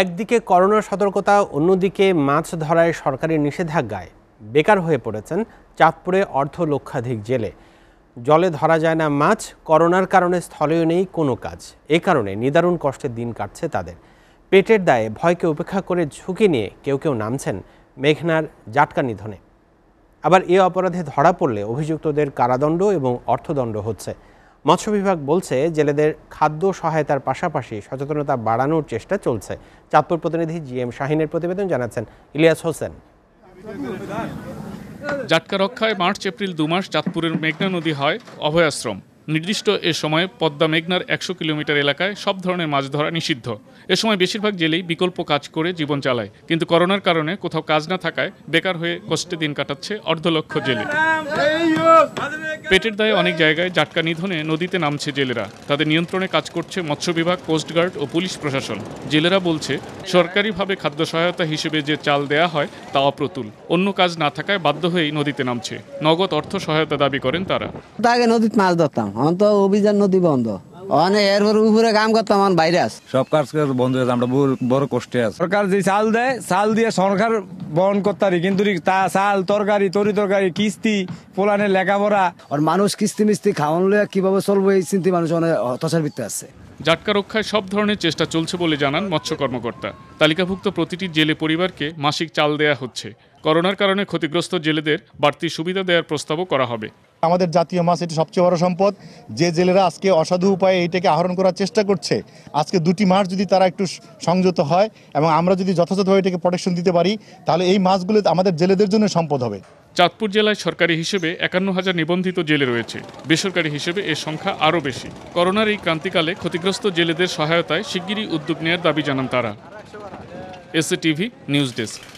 একদিকে করোনা সতর্কতা অন্যদিকে মাছ ধরায় সরকারি নিষেধাজ্ঞায় বেকার হয়ে পড়েছেন চাঁদপুরে অর্ধ লক্ষাধিক জেলে জলে ধরা যায় না মাছ করোনার কারণে স্থলেও নেই কোনো কাজ এ কারণে নিদারুণ কষ্টের দিন কাটছে তাদের পেটের দায়ে ভয়কে উপেক্ষা করে ঝুঁকি নিয়ে কেউ কেউ নামছেন মেঘনার জাটকা নিধনে আবার এ অপরাধে ধরা পড়লে অভিযুক্তদের কারাদণ্ড এবং অর্থদণ্ড হচ্ছে মৎস্য বিভাগ বলছে জেলেদের খাদ্য সহায়তার পাশাপাশি সচেতনতা বাড়ানোর চেষ্টা চলছে চাঁদপুর প্রতিনিধি জি এম শাহিনের প্রতিবেদন জানাচ্ছেন ইলিয়াস হোসেন জাটকা রক্ষায় মার্চ এপ্রিল দু মাস চাঁদপুরের মেঘনা নদী হয় অভয়াশ্রম নির্দিষ্ট এ সময়ে পদ্মা মেঘনার একশো কিলোমিটার এলাকায় সব ধরনের মাছ ধরা নিষিদ্ধ এ সময় বেশিরভাগ জেলেই বিকল্প কাজ করে জীবন চালায় কিন্তু করোনার কারণে কোথাও কাজ না থাকায় বেকার হয়ে কষ্টে দিন কাটাচ্ছে অর্ধলক্ষ জেলে পেটের দায়ে অনেক জায়গায় জাটকা নিধনে নদীতে নামছে জেলেরা তাদের নিয়ন্ত্রণে কাজ করছে মৎস্য বিভাগ কোস্টগার্ড ও পুলিশ প্রশাসন জেলেরা বলছে সরকারিভাবে খাদ্য সহায়তা হিসেবে যে চাল দেয়া হয় তা অপ্রতুল অন্য কাজ না থাকায় বাধ্য হয়েই নদীতে নামছে নগদ অর্থ সহায়তা দাবি করেন তারা আগে নদীতে মাছ ধরতাম অন তো অভিযান নদী বন্ধ অনেক এরপর উপরে কাম করতাম আমার বাইরে আস সব কাজ বন্ধ হয়েছে আমরা বড় কষ্টে আছে সরকার যে চাল দেয় চাল দিয়ে সরকার বহন করতে পারি কিন্তু তা চাল তরকারি তরি তরকারি কিস্তি পোলানে লেখাপড়া আর মানুষ কিস্তি মিস্তি খাওয়ান লইয়া কিভাবে চলবো এই চিন্তি মানুষ অনেক হতাশার ভিত্তি আছে জাটকা রক্ষায় সব ধরনের চেষ্টা চলছে বলে জানান মৎস্য কর্মকর্তা তালিকাভুক্ত প্রতিটি জেলে পরিবারকে মাসিক চাল দেয়া হচ্ছে করোনার কারণে ক্ষতিগ্রস্ত জেলেদের বাড়তি সুবিধা দেওয়ার প্রস্তাবও করা হবে আমাদের জাতীয় মাছ এটি সবচেয়ে বড় সম্পদ যে জেলেরা আজকে অসাধু উপায়ে এইটাকে আহরণ করার চেষ্টা করছে আজকে দুটি মাছ যদি তারা একটু সংযত হয় এবং আমরা যদি যথাযথভাবে এটাকে প্রোটেকশন দিতে পারি তাহলে এই মাছগুলো আমাদের জেলেদের জন্য সম্পদ হবে চাঁদপুর জেলায় সরকারি হিসেবে একান্ন হাজার নিবন্ধিত জেলে রয়েছে বেসরকারি হিসেবে এর সংখ্যা আরও বেশি করোনার এই ক্রান্তিকালে ক্ষতিগ্রস্ত জেলেদের সহায়তায় শিগগিরই উদ্যোগ নেওয়ার দাবি জানান তারা এসএ টিভি নিউজ ডেস্ক